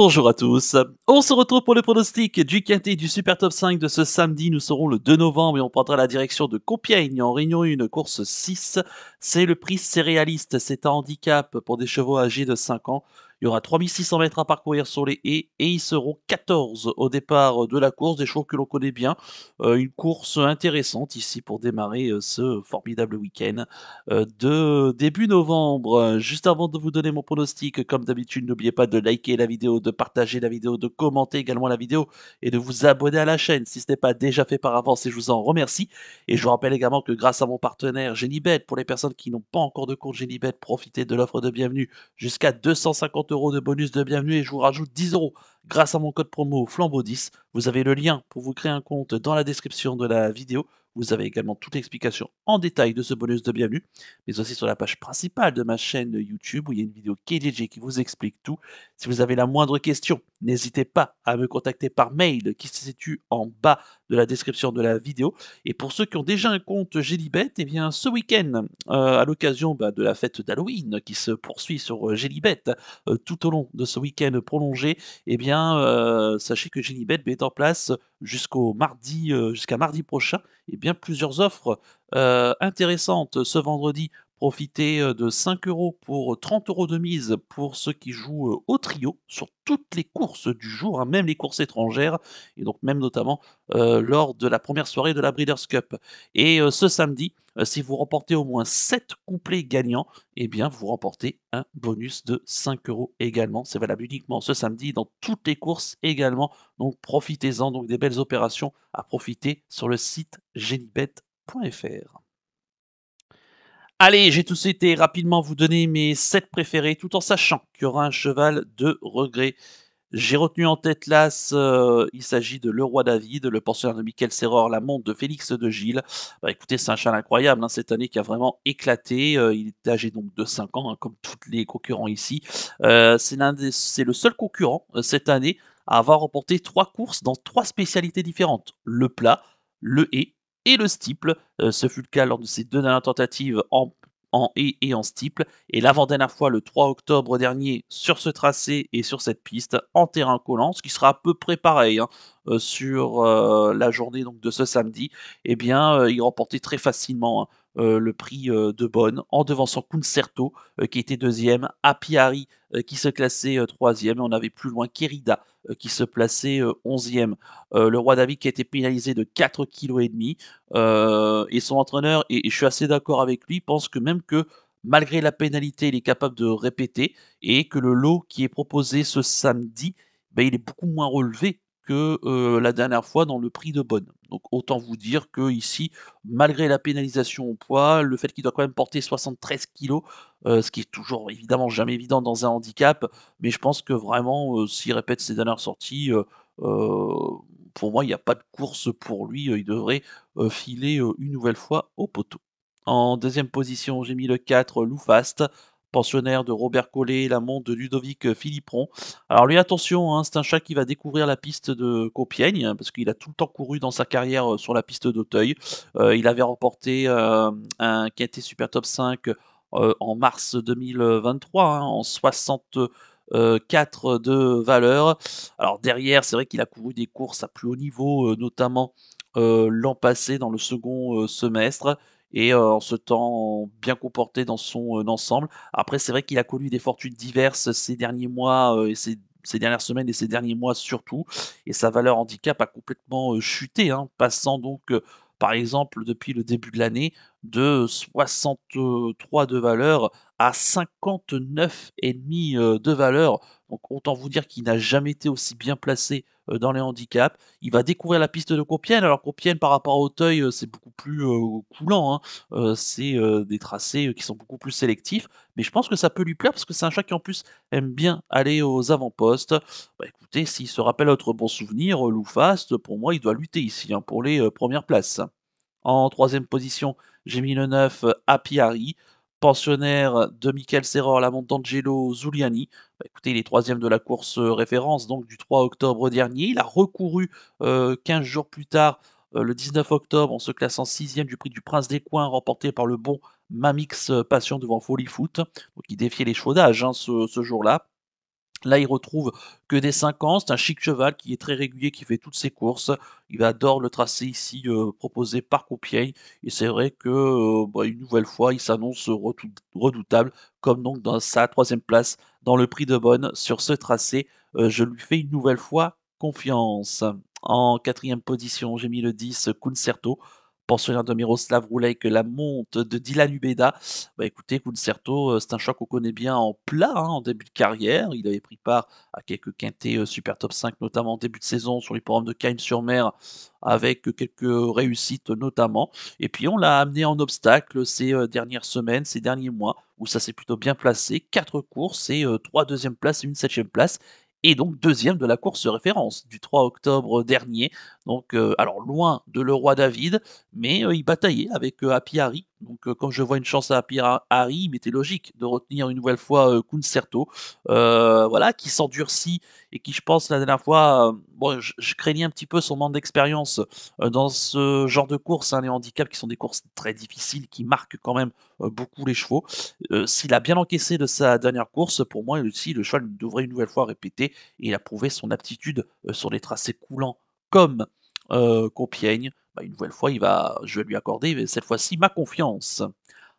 bonjour à tous. On se retrouve pour le pronostic du quintet du Super Top 5 de ce samedi. Nous serons le 2 novembre et on prendra la direction de Compiègne en Réunion 1, course 6. C'est le prix céréaliste. C'est un handicap pour des chevaux âgés de 5 ans. Il y aura 3600 mètres à parcourir sur les haies et ils seront 14 au départ euh, de la course, des chevaux que l'on connaît bien. Euh, une course intéressante ici pour démarrer euh, ce formidable week-end de début novembre. Juste avant de vous donner mon pronostic, comme d'habitude, n'oubliez pas de liker la vidéo, de partager la vidéo, de commenter également la vidéo et de vous abonner à la chaîne si ce n'est pas déjà fait par avance et je vous en remercie. Et je vous rappelle également que grâce à mon partenaire Genibet, pour les personnes qui n'ont pas encore de compte Genibet, profitez de l'offre de bienvenue jusqu'à 250 euros de bonus de bienvenue et je vous rajoute 10 euros grâce à mon code promo Flambeau10. Vous avez le lien pour vous créer un compte dans la description de la vidéo. Vous avez également toute l'explication en détail de ce bonus de bienvenue, mais aussi sur la page principale de ma chaîne YouTube où il y a une vidéo KDJ qui vous explique tout. Si vous avez la moindre question, n'hésitez pas à me contacter par mail qui se situe en bas de la description de la vidéo. Et pour ceux qui ont déjà un compte Gélibet, eh bien ce week-end, euh, à l'occasion bah, de la fête d'Halloween qui se poursuit sur euh, Gélibet euh, tout au long de ce week-end prolongé, et eh bien sachez que Gélibet est en place jusqu'au mardi, jusqu'à mardi prochain. Eh plusieurs offres euh, intéressantes ce vendredi Profitez de 5 euros pour 30 euros de mise pour ceux qui jouent au trio sur toutes les courses du jour, hein, même les courses étrangères, et donc même notamment lors de la première soirée de la Breeders' Cup. Et ce samedi, si vous remportez au moins 7 couplets gagnants, eh bien vous remportez un bonus de 5 euros également. C'est valable uniquement ce samedi dans toutes les courses également. Donc profitez-en, donc des belles opérations à profiter sur le site genibet.fr. Allez, j'ai tout été rapidement vous donner mes 7 préférés, tout en sachant qu'il y aura un cheval de regret. J'ai retenu en tête l'As, euh, il s'agit de Le Roi David, le pensionnaire de Michael Serror, la montre de Félix de Gilles. Bah, écoutez, c'est un cheval incroyable hein, cette année qui a vraiment éclaté. Euh, il est âgé donc de 5 ans, hein, comme tous les concurrents ici. Euh, c'est le seul concurrent cette année à avoir remporté 3 courses dans 3 spécialités différentes le plat, le et et le Stiple, euh, ce fut le cas lors de ces deux dernières tentatives en, en et en Stiple. Et l'avant-dernière fois, le 3 octobre dernier, sur ce tracé et sur cette piste, en terrain collant, ce qui sera à peu près pareil hein, euh, sur euh, la journée donc, de ce samedi, eh bien, il remportait très facilement hein, euh, le prix euh, de Bonn en devançant Concerto euh, qui était deuxième, Apiari qui se classait troisième, et on avait plus loin Kerida qui se plaçait onzième. le roi David qui a été pénalisé de 4,5 kg et son entraîneur, et, je suis assez d'accord avec lui, pense que même que malgré la pénalité, il est capable de répéter et que le lot qui est proposé ce samedi, ben, il est beaucoup moins relevé que la dernière fois dans le prix de Bonne. Donc autant vous dire que ici, malgré la pénalisation au poids, le fait qu'il doit quand même porter 73 kg, euh, ce qui est toujours évidemment jamais évident dans un handicap, mais je pense que vraiment, euh, s'il répète ses dernières sorties, euh, pour moi, il n'y a pas de course pour lui. il devrait filer une nouvelle fois au poteau. En deuxième position, j'ai mis le 4, Loufast, pensionnaire de Robert Collet, la montre de Ludovic euh, Philippon. Alors lui, attention, hein, c'est un chat qui va découvrir la piste de Copiègne, hein, parce qu'il a tout le temps couru dans sa carrière euh, sur la piste d'Auteuil. Euh, il avait remporté un été Super Top 5 en mars 2023, hein, en 64 de valeur. Alors derrière, c'est vrai qu'il a couru des courses à plus haut niveau, notamment l'an passé dans le second semestre et en se temps bien comporté dans son ensemble. Après, c'est vrai qu'il a connu des fortunes diverses ces derniers mois ces, dernières semaines et ces derniers mois surtout, et sa valeur handicap a complètement chuté, hein, passant donc par exemple depuis le début de l'année de 63 de valeur à 59,5 euh, de valeur. Donc autant vous dire qu'il n'a jamais été aussi bien placé euh, dans les handicaps. Il va découvrir la piste de Compiègne. Alors Compiègne par rapport à Auteuil, euh, c'est beaucoup plus coulant. Hein. c'est des tracés qui sont beaucoup plus sélectifs. Mais je pense que ça peut lui plaire parce que c'est un chat qui en plus aime bien aller aux avant-postes. Bah, écoutez, s'il se rappelle autre bon souvenir, Loufast, pour moi, il doit lutter ici hein, pour les premières places. En troisième position, j'ai mis le 9 euh, Apiari, pensionnaire de Michael Serror, la monte d'angelo Zuliani. Bah, écoutez, il est troisième de la course euh, référence, donc du 3 octobre dernier. Il a recouru 15 euh, jours plus tard, le 19 octobre, en se classant sixième du prix du Prince des Coins, remporté par le bon Mamix Passion devant Folly Foot. il défiait les chaudages hein, ce jour-là. Là, il retrouve que des 5 ans. C'est un chic cheval qui est très régulier, qui fait toutes ses courses. Il adore le tracé ici euh, proposé par Coupier. Et c'est vrai que, euh, bah, une nouvelle fois, il s'annonce redoutable, comme donc dans sa troisième place dans le prix de Bonne sur ce tracé. Euh, je lui fais une nouvelle fois confiance. En quatrième position, j'ai mis le 10 Concerto pensionnaire de Miroslav Roulay que la monte de Dylan Ubeda. Bah écoutez, Concerto, euh, c'est un choc qu'on connaît bien en plat, hein, en début de carrière. Il avait pris part à quelques quintés euh, super top 5, notamment en début de saison sur les programmes de caïm sur mer avec quelques réussites notamment. Et puis on l'a amené en obstacle ces euh, dernières semaines, ces derniers mois, où ça s'est plutôt bien placé. Quatre courses et trois deuxième places et une septième place et donc deuxième de la course référence du 3 octobre dernier. Donc, euh, alors loin de le roi David, mais euh, il bataillait avec euh, Happy Harry. Donc, quand je vois une chance à Happy Harry, il m'était logique de retenir une nouvelle fois Concerto, voilà, qui s'endurcit et qui, je pense, la dernière fois, bon, je, craignais un petit peu son manque d'expérience dans ce genre de course, hein, les handicaps qui sont des courses très difficiles, qui marquent quand même beaucoup les chevaux. S'il a bien encaissé de sa dernière course, pour moi, aussi, le cheval devrait une nouvelle fois répéter et il a prouvé son aptitude sur les tracés coulants comme Compiègne, euh, bah, une nouvelle fois, il va, je vais lui accorder cette fois-ci ma confiance.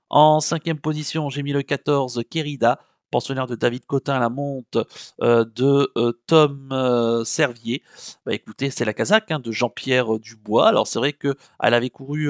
En cinquième position, j'ai mis le 14 Kérida pensionnaire de David Cotin à la monte euh, de euh, Tom Servier. Bah, écoutez, c'est la casaque hein, de Jean-Pierre Dubois. Alors c'est vrai qu'elle avait couru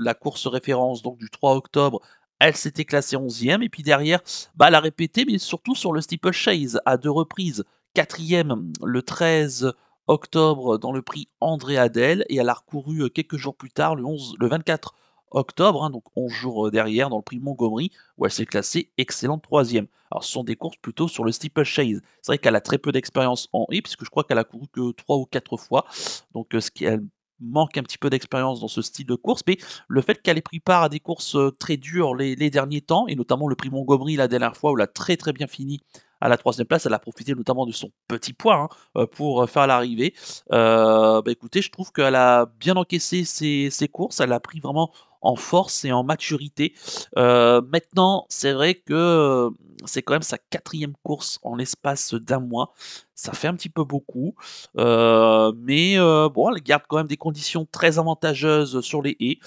la course référence donc du 3 octobre. Elle s'était classée 11e et puis derrière, bah, elle a répété, mais surtout sur le steeple chase à deux reprises. 4 Quatrième le 13 octobre dans le prix André Adel et elle a recouru euh, quelques jours plus tard, le, 11, le 24 octobre, hein, donc 11 jours euh, derrière, dans le prix Montgomery, où elle s'est classée excellente troisième. Alors ce sont des courses plutôt sur le chase, C'est vrai qu'elle a très peu d'expérience en e- puisque je crois qu'elle a couru que 3 ou 4 fois, donc euh, ce qui, elle manque un petit peu d'expérience dans ce style de course, mais le fait qu'elle ait pris part à des courses très dures les, les, derniers temps, et notamment le prix Montgomery la dernière fois où elle a très très bien fini à la troisième place. Elle a profité notamment de son petit poids hein, euh, pour euh, faire l'arrivée. Euh, bah, écoutez, je trouve qu'elle a bien encaissé ses, courses. Elle a pris vraiment en force et en maturité. maintenant, c'est vrai que c'est quand même sa quatrième course en l'espace d'un mois. Ça fait un petit peu beaucoup. mais bon, elle garde quand même des conditions très avantageuses sur les haies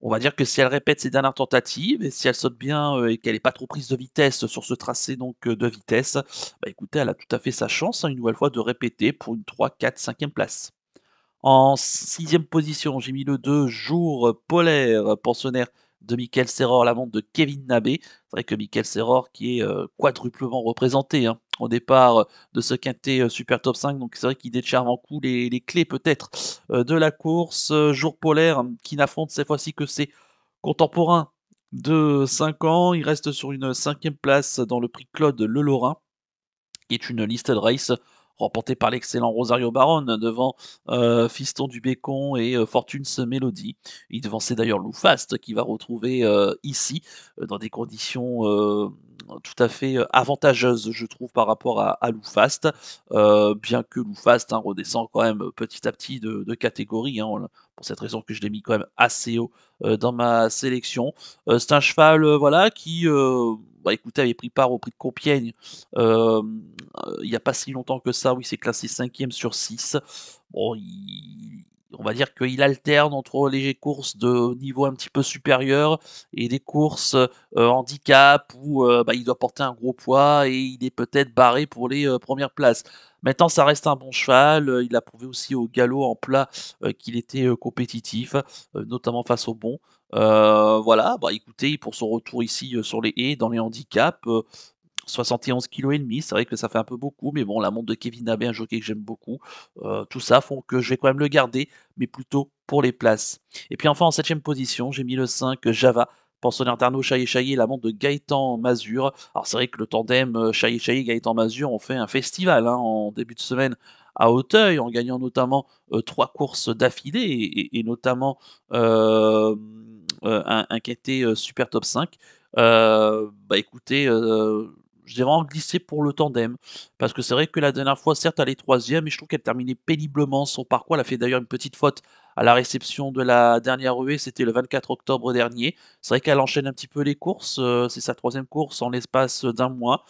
on va dire que si elle répète ses dernières tentatives et si elle saute bien euh, et qu'elle n'est pas trop prise de vitesse sur ce tracé donc euh, de vitesse, bah écoutez, elle a tout à fait sa chance hein, une nouvelle fois de répéter pour une 3, 4, 5e place. En sixième position, j'ai mis le 2, Jour polaire, pensionnaire de Michael Serror, la montre de Kevin Nabé. C'est vrai que Michael Serror qui est euh, quadruplement représenté hein, au départ euh, de ce quintet euh, Super Top 5, donc c'est vrai qu'il décharge en coup les, clés peut-être de la course. Jour polaire hein, qui n'affronte cette fois-ci que ses contemporains de 5 ans. Il reste sur une cinquième place dans le prix Claude Le Lorrain, qui est une listed race remporté par l'excellent Rosario Baron devant euh, Fiston du Bécon et euh, Fortunes Melody, Il devançait d'ailleurs Loufast qui va retrouver euh, ici dans des conditions tout à fait avantageuses je trouve, par rapport à, à Loufast. bien que Loufast hein, redescend quand même petit à petit de, catégorie. Hein, pour cette raison que je l'ai mis quand même assez haut euh, dans ma sélection. Euh, c'est un cheval euh, voilà, qui bah, avait pris part au prix de Compiègne il n'y a pas si longtemps que ça, il s'est classé 5 sur 6. Bon, il, on va dire qu'il alterne entre les courses de niveau un petit peu supérieur et des courses euh, handicap où euh, bah, il doit porter un gros poids et il est peut-être barré pour les euh, premières places. Maintenant, ça reste un bon cheval. Il a prouvé aussi au galop en plat qu'il était compétitif, notamment face au bon. voilà, bah écoutez, pour son retour ici sur les haies, dans les handicaps, 71 kg et demi, c'est vrai que ça fait un peu beaucoup, mais bon, la montre de Kevin Abbé, un jockey que j'aime beaucoup, euh, tout ça font que je vais quand même le garder, mais plutôt pour les places. Et puis enfin en 7 position, j'ai mis le 5 Java pensionnaire d'Arnaud Chaillé-Chaillé, la montre de Gaëtan Mazur. Alors c'est vrai que le tandem euh, chaillé et gaëtan Mazur ont fait un festival hein, en début de semaine à Auteuil, en gagnant notamment euh, trois courses d'affilée et, notamment un, un, super top 5. bah écoutez, je dirais vraiment glisser pour le tandem. Parce que c'est vrai que la dernière fois, certes, elle est troisième, mais je trouve qu'elle terminait péniblement son parcours. Elle a fait d'ailleurs une petite faute à la réception de la dernière ruée, c'était le 24 octobre dernier. C'est vrai qu'elle enchaîne un petit peu les courses. Euh, c'est sa troisième course en l'espace d'un mois.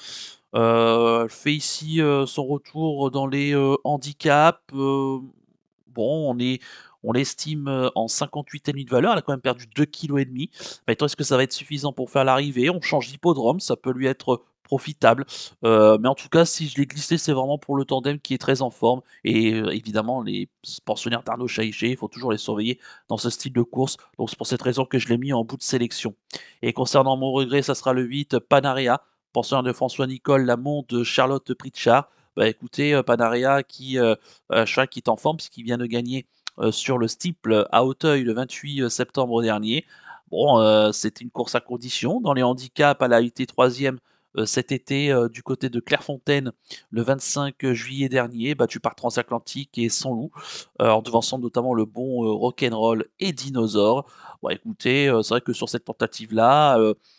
Euh, elle fait ici euh, son retour dans les handicaps. bon, on est, on l'estime en 58 et de valeur. Elle a quand même perdu 2,5 kg. Maintenant, est-ce que ça va être suffisant pour faire l'arrivée On change d'hippodrome. Ça peut lui être profitable. Euh, mais en tout cas, si je l'ai glissé, c'est vraiment pour le tandem qui est très en forme. Et euh, évidemment, les pensionnaires d'Arnaud Chaïché, il faut toujours les surveiller dans ce style de course. Donc c'est pour cette raison que je l'ai mis en bout de sélection. Et concernant mon regret, ça sera le 8 Panarea, pensionnaire de François Nicole, montre de Charlotte Pritchard. Bah, écoutez, euh, Panarea qui, euh, qui est en forme puisqu'il vient de gagner sur le steeple à Hauteuil le 28 septembre dernier. Bon, c'est une course à condition. Dans les handicaps, elle a été troisième euh, cet été euh, du côté de Clairefontaine le 25 euh, juillet dernier, battu par Transatlantique et Sans Loup, en devançant notamment le bon Rock'n'Roll et Dinosaure. Bon, écoutez, c'est vrai que sur cette tentative-là,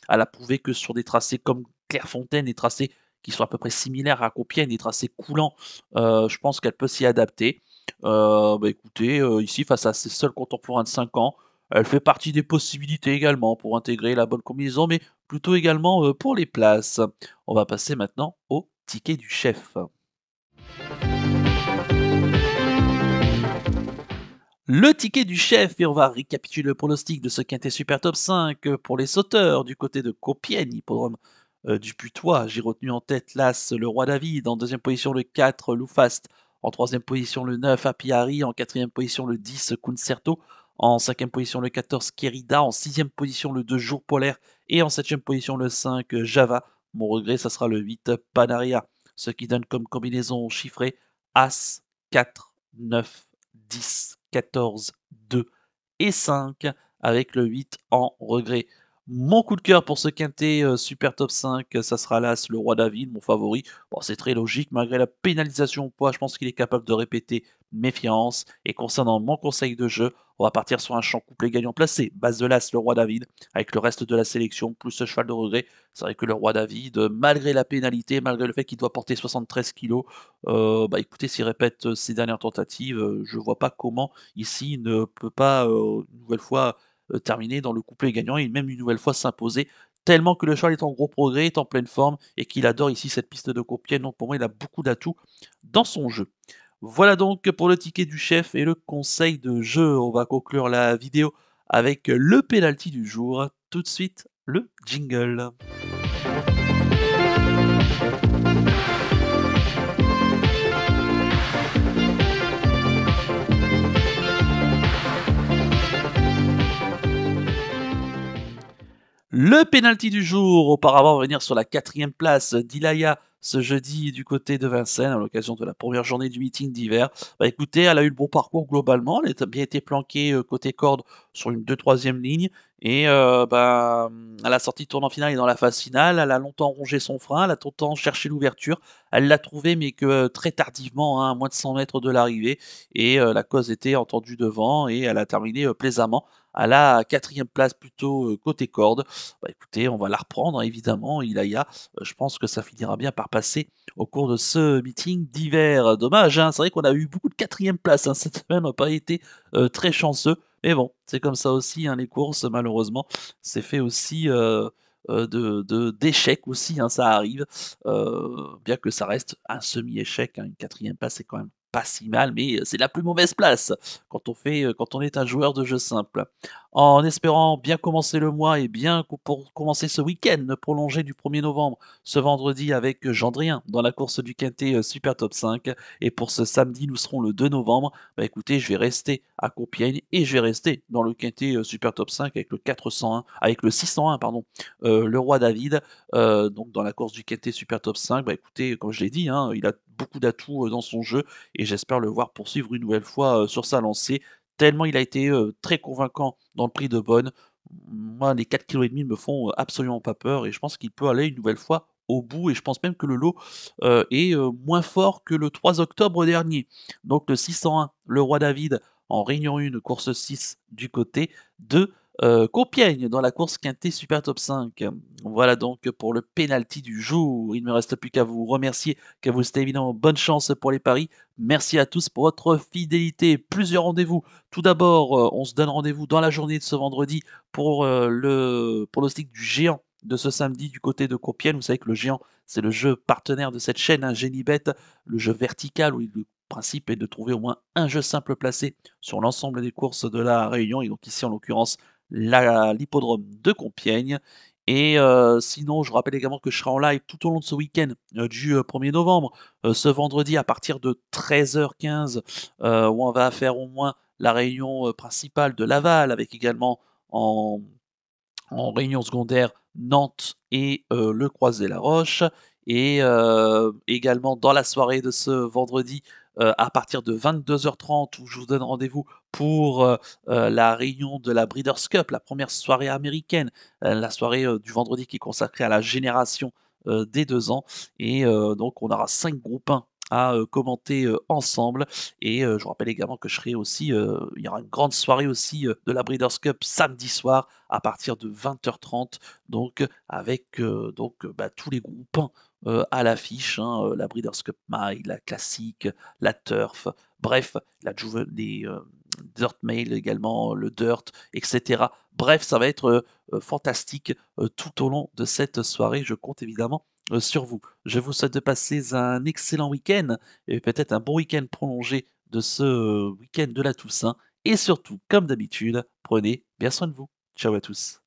elle a prouvé que sur des tracés comme Clairefontaine, des tracés qui sont à peu près similaires à Compiègne, des tracés coulants, je pense qu'elle peut s'y adapter. bah écoutez, ici, face à ses seuls contemporains de 5 ans, elle fait partie des possibilités également pour intégrer la bonne combinaison, mais plutôt également euh, pour les places. On va passer maintenant au ticket du chef. Le ticket du chef, et on va récapituler le pronostic de ce quintet super top 5 euh, pour les sauteurs du côté de Copienne, hippodrome euh, du Putois. J'ai retenu en tête l'As, le Roi David, en deuxième position le 4, Loufast, en troisième position le 9, Apiari, en quatrième position le 10, Concerto, en cinquième position, le 14, Kerida. En 6 sixième position, le 2, Jour Polaire. Et en 7 septième position, le 5, Java. Mon regret, ça sera le 8, Panaria. Ce qui donne comme combinaison chiffrée As, 4, 9, 10, 14, 2 et 5 avec le 8 en regret. Mon coup de cœur pour ce quintet euh, super top 5, euh, ça sera l'As, le roi David, mon favori. Bon, c'est très logique, malgré la pénalisation au poids, je pense qu'il est capable de répéter méfiance. Et concernant mon conseil de jeu, on va partir sur un champ couplé gagnant placé. Base de l'As, le roi David, avec le reste de la sélection, plus ce cheval de regret. C'est vrai que le roi David, euh, malgré la pénalité, malgré le fait qu'il doit porter 73 kilos, bah écoutez, s'il répète ses dernières tentatives, je ne vois pas comment ici il ne peut pas, une nouvelle fois, euh, terminé dans le couplet gagnant et même une nouvelle fois s'imposer tellement que le cheval est en gros progrès, est en pleine forme et qu'il adore ici cette piste de copienne. Donc pour moi, il a beaucoup d'atouts dans son jeu. Voilà donc pour le ticket du chef et le conseil de jeu. On va conclure la vidéo avec le penalty du jour. Tout de suite, le jingle. Le pénalty du jour, auparavant, on venir sur la quatrième place d'Ilaya ce jeudi du côté de Vincennes à l'occasion de la première journée du meeting d'hiver. Bah, écoutez, elle a eu le bon parcours globalement, elle a bien été planquée euh, côté corde sur une 2 3 ligne et euh, bah, à la sortie de tournant final et dans la phase finale, elle a longtemps rongé son frein, elle a longtemps cherché l'ouverture. Elle l'a trouvée, mais que euh, très tardivement, hein, à moins de 100 mètres de l'arrivée. Et euh, la cause était entendue devant et elle a terminé plaisamment à la quatrième place plutôt côté corde. Bah, écoutez, on va la reprendre hein, évidemment. Il a, je pense que ça finira bien par passer au cours de ce meeting d'hiver. Dommage, hein, c'est vrai qu'on a eu beaucoup de quatrième place cette semaine. n'a pas été très chanceux. Mais bon, c'est comme ça aussi, hein, les courses, malheureusement, c'est fait aussi euh, euh, de d'échecs aussi, hein, ça arrive, euh, bien que ça reste un semi-échec, hein, une quatrième passe, c'est quand même pas si mal, mais euh, c'est la plus mauvaise place quand on, fait, euh, quand on est un joueur de jeu simple. En espérant bien commencer le mois et bien pour commencer ce week-end prolongé du 1er novembre, ce vendredi avec Gendrien euh, dans la course du Quintet Super Top 5. Et pour ce samedi, nous serons le 2 novembre. Bah écoutez, je vais rester à Compiègne et je vais rester dans le Quintet Super Top 5 avec le 401, avec le 601, pardon, le Roi David. donc dans la course du Quintet Super Top 5, bah écoutez, comme je l'ai dit, hein, il a beaucoup d'atouts euh, dans son jeu et j'espère le voir poursuivre une nouvelle fois euh, sur sa lancée, tellement il a été euh, très convaincant dans le prix de Bonne. Moi, les 4,5 kg me font absolument pas peur et je pense qu'il peut aller une nouvelle fois au bout et je pense même que le lot est moins fort que le 3 octobre dernier. Donc le 601, le roi David en réunion 1, course 6 du côté de euh, Copiègne dans la course Quintet Super Top 5. Voilà donc pour le penalty du jour. Il ne me reste plus qu'à vous remercier, qu'à vous souhaiter évidemment bonne chance pour les paris. Merci à tous pour votre fidélité. Plusieurs rendez-vous. Tout d'abord, euh, on se donne rendez-vous dans la journée de ce vendredi pour euh, le pronostic du géant de ce samedi du côté de Compiègne. Vous savez que le géant, c'est le jeu partenaire de cette chaîne, un hein, génie bête, le jeu vertical où le principe est de trouver au moins un jeu simple placé sur l'ensemble des courses de la Réunion. Et donc ici, en l'occurrence, l'hippodrome de Compiègne. Et euh, sinon, je rappelle également que je serai en live tout au long de ce week-end euh, du 1er euh, novembre, ce vendredi à partir de 13h15, où on va faire au moins la réunion principale de Laval, avec également en, en réunion secondaire Nantes et le Croisé-la-Roche. Et également dans la soirée de ce vendredi, euh, à partir de 22h30 où je vous donne rendez-vous pour euh, euh, la réunion de la Breeders' Cup, la première soirée américaine, la soirée du vendredi qui est consacrée à la génération des deux ans. Et donc on aura cinq groupes 1 à commenter ensemble. Et je vous rappelle également que je serai aussi, il y aura une grande soirée aussi de la Breeders' Cup samedi soir à partir de 20h30, donc avec donc, bah, tous les groupes hein, à l'affiche, hein, la Breeders' Cup my la classique, la turf, bref, la, les, Dirt Mail également, le Dirt, etc. Bref, ça va être euh, euh, fantastique euh, tout au long de cette soirée. Je compte évidemment sur vous. Je vous souhaite de passer un excellent week-end et peut-être un bon week-end prolongé de ce week-end de la Toussaint. Et surtout, comme d'habitude, prenez bien soin de vous. Ciao à tous.